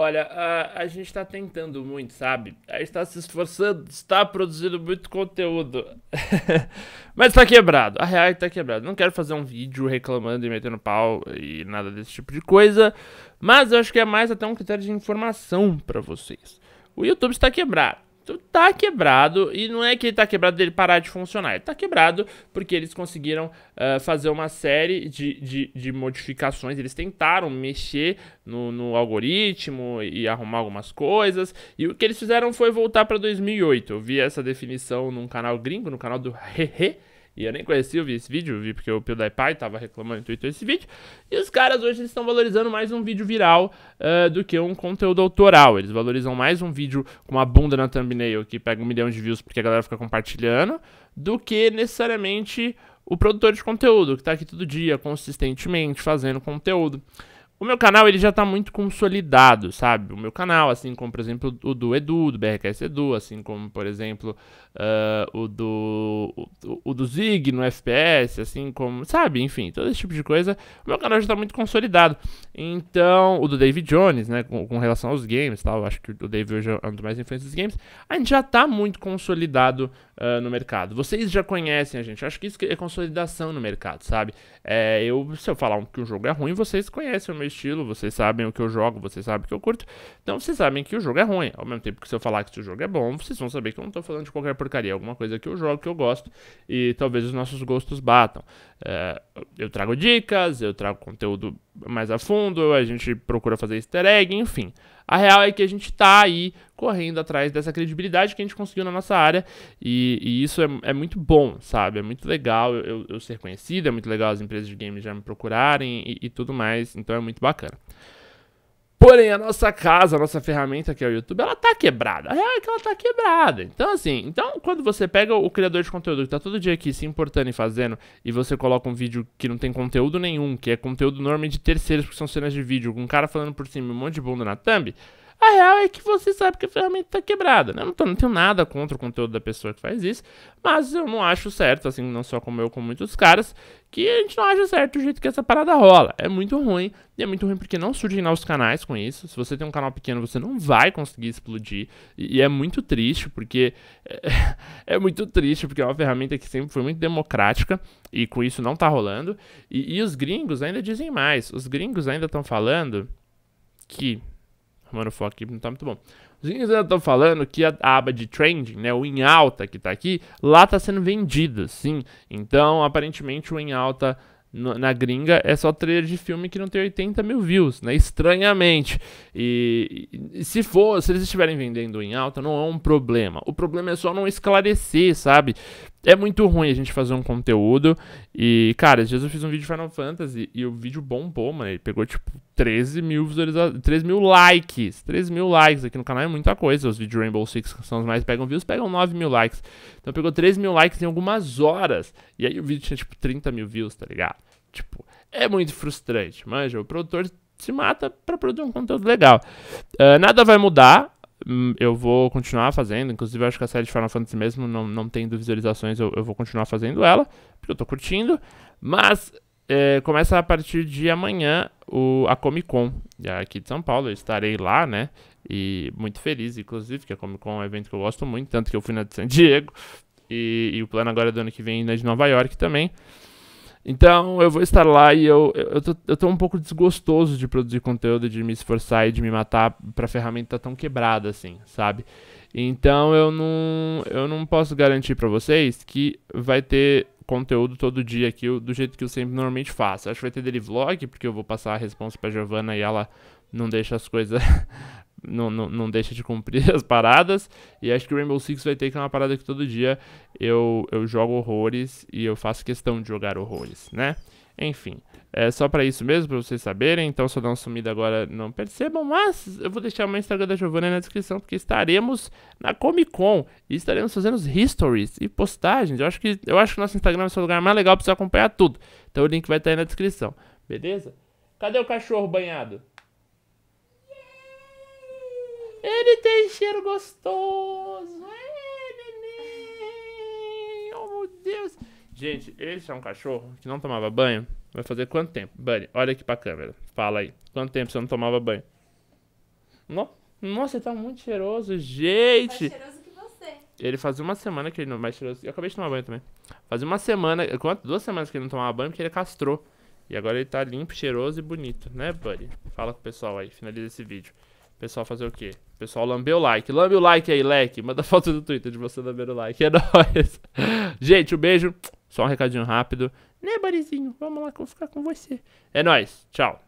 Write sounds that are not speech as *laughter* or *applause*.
Olha, a, a gente está tentando muito, sabe? A gente está se esforçando, está produzindo muito conteúdo. *laughs* Mas está quebrado, a real é que tá quebrado. Não quero fazer um vídeo reclamando e metendo pau e nada desse tipo de coisa. Mas eu acho que é mais até um critério de informação para vocês. O YouTube está quebrado. Então, tá quebrado, e não é que ele tá quebrado dele parar de funcionar, ele tá quebrado porque eles conseguiram uh, fazer uma série de, de, de, modificações, eles tentaram mexer no, no, algoritmo e arrumar algumas coisas, e o que eles fizeram foi voltar para 2008, eu vi essa definição num canal gringo, no canal do Hehe, e eu nem conhecia, eu vi esse vídeo, eu vi porque o PewDiePie tava reclamando e tweetou esse vídeo. E os caras hoje estão valorizando mais um vídeo viral uh, do que um conteúdo autoral. Eles valorizam mais um vídeo com uma bunda na thumbnail que pega um milhão de views porque a galera fica compartilhando, do que necessariamente o produtor de conteúdo, que tá aqui todo dia, consistentemente, fazendo conteúdo. O meu canal, ele já tá muito consolidado, sabe? O meu canal, assim como, por exemplo, o do Edu, do BRKS Edu, assim como, por exemplo, uh, o do o, o, do Zig no FPS, assim como, sabe? Enfim, todo esse tipo de coisa. O meu canal já tá muito consolidado. Então, o do David Jones, né, com, com relação aos games e tal, acho que o David hoje é um dos mais influentes dos games. A gente já tá muito consolidado uh, no mercado. Vocês já conhecem a gente. Eu acho que isso é consolidação no mercado, sabe? É, eu, se eu falar que um jogo é ruim, vocês conhecem o meu estilo, vocês sabem o que eu jogo, vocês sabem o que eu curto, então vocês sabem que o jogo é ruim. Ao mesmo tempo que se eu falar que o jogo é bom, vocês vão saber que eu não estou falando de qualquer porcaria, alguma coisa que eu jogo, que eu gosto, e talvez os nossos gostos batam. É, eu trago dicas, eu trago conteúdo mais a fundo, a gente procura fazer easter egg, enfim. A real é que a gente está aí correndo atrás dessa credibilidade que a gente conseguiu na nossa área e, e isso é, é, muito bom, sabe? É muito legal eu, eu, ser conhecido, é muito legal as empresas de games já me procurarem e, e tudo mais, então é muito bacana. Porém, a nossa casa, a nossa ferramenta que é o YouTube, ela tá quebrada. A real é que ela tá quebrada. Então, assim, então quando você pega o criador de conteúdo que tá todo dia aqui se importando e fazendo, e você coloca um vídeo que não tem conteúdo nenhum, que é conteúdo normalmente de terceiros, porque são cenas de vídeo, com um cara falando por cima um monte de bunda na thumb, a real é que você sabe que a ferramenta está quebrada, né? Não, tô, não tenho nada contra o conteúdo da pessoa que faz isso, mas eu não acho certo, assim, não só como eu, como muitos caras, que a gente não acha certo o jeito que essa parada rola. É muito ruim, e é muito ruim porque não surgem novos canais com isso. Se você tem um canal pequeno, você não vai conseguir explodir, e, e é muito triste, porque é, *laughs* é, muito triste, porque é uma ferramenta que sempre foi muito democrática, e com isso não tá rolando. E, e os gringos ainda dizem mais, os gringos ainda estão falando que Mano, o foco aqui não tá muito bom. Os ainda estão falando que a, a aba de trending, né, o em alta que tá aqui, lá tá sendo vendido, sim. Então, aparentemente, o em alta na gringa é só trailer de filme que não tem 80 mil views, né? Estranhamente. E, e, se for, se eles estiverem vendendo em alta, não é um problema. O problema é só não esclarecer, sabe? É muito ruim a gente fazer um conteúdo. E, cara, às vezes eu fiz um vídeo de Final Fantasy e o vídeo bombou, mano. Ele pegou, tipo, 13 mil visualizações. 13 mil likes. 13 mil likes aqui no canal é muita coisa. Os vídeos Rainbow Six, que são os mais pegam views, pegam 9 mil likes. Então pegou 13 mil likes em algumas horas. E aí o vídeo tinha, tipo, 30 mil views, tá ligado? Tipo, é muito frustrante, manja. O produtor se mata pra produzir um conteúdo legal. Uh, nada vai mudar Hum, eu vou continuar fazendo. Inclusive, acho que a série de Final Fantasy mesmo, não, não tendo visualizações, eu, eu vou continuar fazendo ela, porque eu tô curtindo. Mas é, começa a partir de amanhã o, a Comic Con, aqui de São Paulo. Eu estarei lá, né? E muito feliz, inclusive, que a Comic Con é um evento que eu gosto muito, tanto que eu fui na de San Diego. E, e o plano agora é do ano que vem é na de Nova York também. Então eu vou estar lá e eu, eu, tô, eu tô um pouco desgostoso de produzir conteúdo, de me esforçar e de me matar pra ferramenta tão quebrada assim, sabe? Então eu não, eu não posso garantir para vocês que vai ter conteúdo todo dia aqui do jeito que eu sempre normalmente faço. Acho que vai ter dele vlog, porque eu vou passar a resposta pra Giovana e ela não deixa as coisas *laughs* não, não, não deixa de cumprir *laughs* as paradas. E acho que Rainbow Six vai ter que é uma parada que todo dia eu, eu jogo horrores e eu faço questão de jogar horrores, né? Enfim, é só para isso mesmo, para vocês saberem. Então, se eu dar uma sumida agora, não percebam. Mas eu vou deixar o meu Instagram da Giovanna na descrição, porque estaremos na Comic Con e estaremos fazendo os stories e postagens. Eu acho que eu acho que nosso Instagram vai é ser o lugar mais legal para você acompanhar tudo. Então, o link vai estar aí na descrição, beleza? Cadê o cachorro banhado? Ele tem cheiro gostoso. Ei, neném. Oh, meu Deus. Gente, esse é um cachorro que não tomava banho. Vai fazer quanto tempo? Bunny, olha aqui pra câmera. Fala aí. Quanto tempo você não tomava banho? No... Nossa, ele tá muito cheiroso, tá gente. Mais cheiroso que você. Ele fazia uma semana que ele não... Mais cheiroso... Eu acabei de tomar banho também. Fazia uma semana... Quanto? Duas semanas que ele não tomava banho porque ele castrou. E agora ele tá limpo, cheiroso e bonito, né, Bunny? Fala com o pessoal aí. Finaliza esse vídeo pessoal fazer o quê? O pessoal lambeu o like. Lambe o like aí, leque. Manda *laughs* foto do Twitter de você lamber o like. É *laughs* nóis. Gente, um beijo. Só um recadinho rápido. Né, Barizinho? Vamos lá, vou ficar com você. É nóis. Tchau.